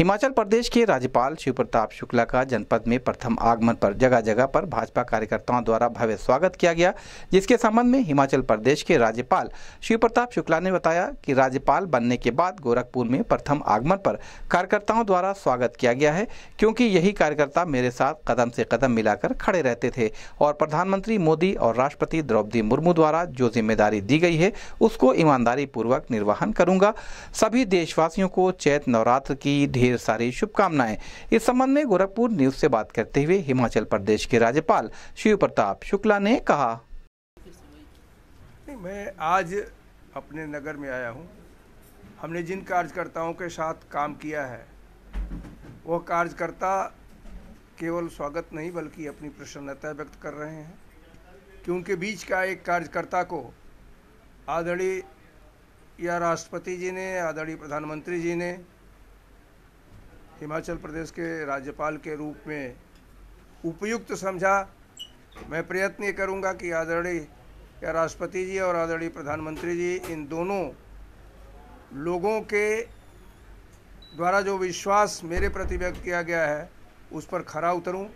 हिमाचल प्रदेश के राज्यपाल शिव प्रताप शुक्ला का जनपद में प्रथम आगमन पर जगह जगह पर भाजपा कार्यकर्ताओं द्वारा भव्य स्वागत किया गया जिसके संबंध में हिमाचल प्रदेश के राज्यपाल शिव प्रताप शुक्ला ने बताया कि राज्यपाल बनने के बाद गोरखपुर में प्रथम आगमन पर कार्यकर्ताओं द्वारा स्वागत किया गया है क्योंकि यही कार्यकर्ता मेरे साथ कदम से कदम मिलाकर खड़े रहते थे और प्रधानमंत्री मोदी और राष्ट्रपति द्रौपदी मुर्मू द्वारा जो जिम्मेदारी दी गई है उसको ईमानदारी पूर्वक निर्वहन करूंगा सभी देशवासियों को चैत नवरात्र की ढेर ढेर सारी शुभकामनाएं इस संबंध में गोरखपुर न्यूज से बात करते हुए हिमाचल प्रदेश के राज्यपाल शिव प्रताप शुक्ला ने कहा मैं आज अपने नगर में आया हूँ हमने जिन कार्यकर्ताओं के साथ काम किया है वह कार्यकर्ता केवल स्वागत नहीं बल्कि अपनी प्रसन्नता व्यक्त कर रहे हैं कि उनके बीच का एक कार्यकर्ता को आदरणीय या राष्ट्रपति जी ने आदरणीय प्रधानमंत्री जी ने हिमाचल प्रदेश के राज्यपाल के रूप में उपयुक्त समझा मैं प्रयत्न ये करूँगा कि आदरणीय या राष्ट्रपति जी और आदरणीय प्रधानमंत्री जी इन दोनों लोगों के द्वारा जो विश्वास मेरे प्रति व्यक्त किया गया है उस पर खरा उतरूँ